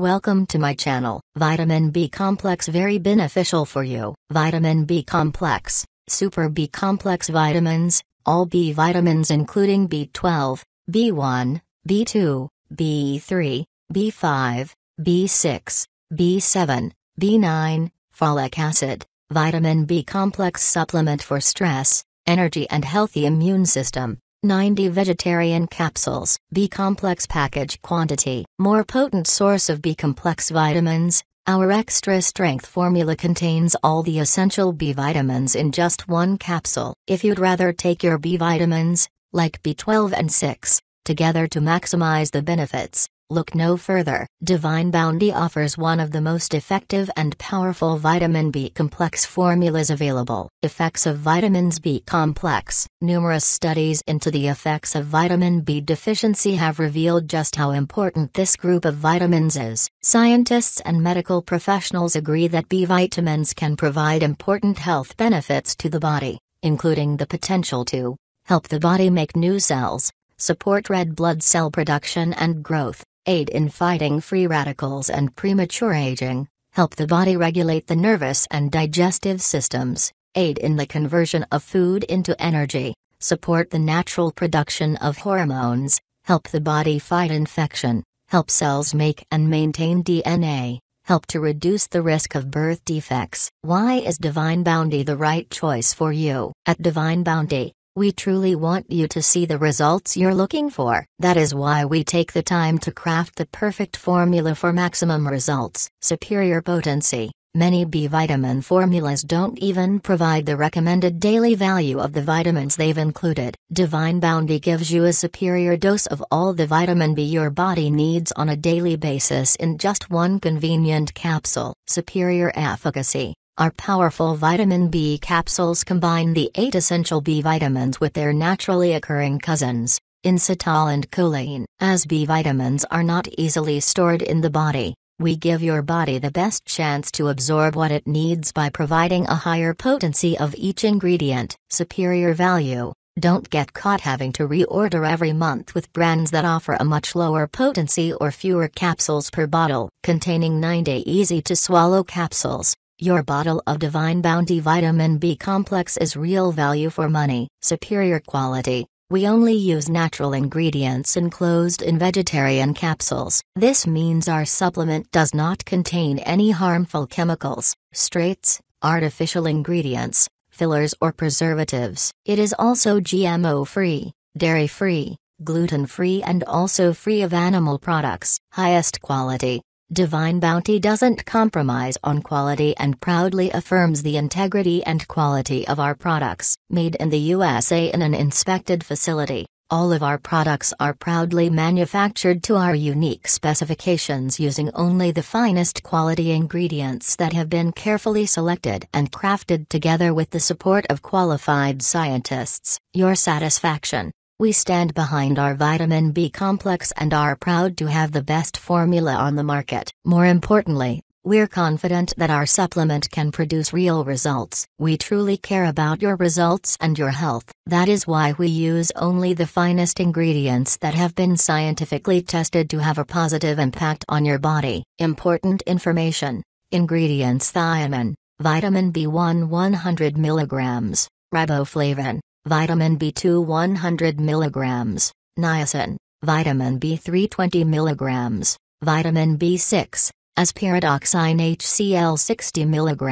Welcome to my channel. Vitamin B complex very beneficial for you. Vitamin B complex, super B complex vitamins, all B vitamins including B12, B1, B2, B3, B5, B6, B7, B9, folic acid, vitamin B complex supplement for stress, energy and healthy immune system. 90 vegetarian capsules, B complex package quantity, more potent source of B complex vitamins. Our extra strength formula contains all the essential B vitamins in just one capsule. If you'd rather take your B vitamins, like B12 and 6, together to maximize the benefits, Look no further. Divine Bounty offers one of the most effective and powerful vitamin B complex formulas available. Effects of vitamins B complex. Numerous studies into the effects of vitamin B deficiency have revealed just how important this group of vitamins is. Scientists and medical professionals agree that B vitamins can provide important health benefits to the body, including the potential to help the body make new cells, support red blood cell production and growth aid in fighting free radicals and premature aging, help the body regulate the nervous and digestive systems, aid in the conversion of food into energy, support the natural production of hormones, help the body fight infection, help cells make and maintain DNA, help to reduce the risk of birth defects. Why is Divine Bounty the right choice for you? At Divine Bounty, we truly want you to see the results you're looking for. That is why we take the time to craft the perfect formula for maximum results, superior potency. Many B vitamin formulas don't even provide the recommended daily value of the vitamins they've included. Divine Bounty gives you a superior dose of all the vitamin B your body needs on a daily basis in just one convenient capsule. Superior efficacy. Our powerful vitamin B capsules combine the eight essential B vitamins with their naturally occurring cousins, inositol and choline. As B vitamins are not easily stored in the body, we give your body the best chance to absorb what it needs by providing a higher potency of each ingredient, superior value. Don't get caught having to reorder every month with brands that offer a much lower potency or fewer capsules per bottle, containing 90 easy to swallow capsules your bottle of Divine Bounty Vitamin B Complex is real value for money, superior quality. We only use natural ingredients enclosed in vegetarian capsules. This means our supplement does not contain any harmful chemicals, straights, artificial ingredients, fillers, or preservatives. It is also GMO free, dairy free, gluten free, and also free of animal products. Highest quality, Divine Bounty doesn't compromise on quality and proudly affirms the integrity and quality of our products, made in the USA in an inspected facility. All of our products are proudly manufactured to our unique specifications using only the finest quality ingredients that have been carefully selected and crafted together with the support of qualified scientists. Your satisfaction, we stand behind our vitamin B complex and are proud to have the best formula on the market. More importantly, we're confident that our supplement can produce real results. We truly care about your results and your health. That is why we use only the finest ingredients that have been scientifically tested to have a positive impact on your body. Important information Ingredients Thiamine, vitamin B1 100 mg, riboflavin, vitamin B2 100 mg, niacin, vitamin B3 20 mg, vitamin B6, pyridoxine HCl 60 mg,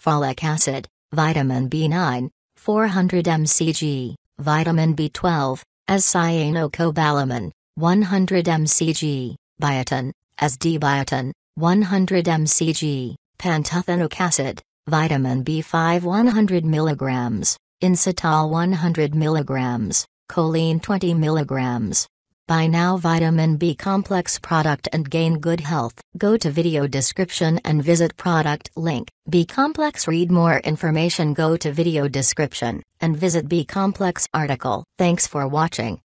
folic acid, vitamin B9, 400 mcg, vitamin B12, as cyanocobalamin, 100 mcg, biotin, as D-biotin, 100 mcg, pantothenic acid, vitamin B5 100 mg, incital 100 mg, choline 20 mg. Buy now vitamin B complex product and gain good health. Go to video description and visit product link. B complex read more information go to video description and visit B complex article. Thanks for watching.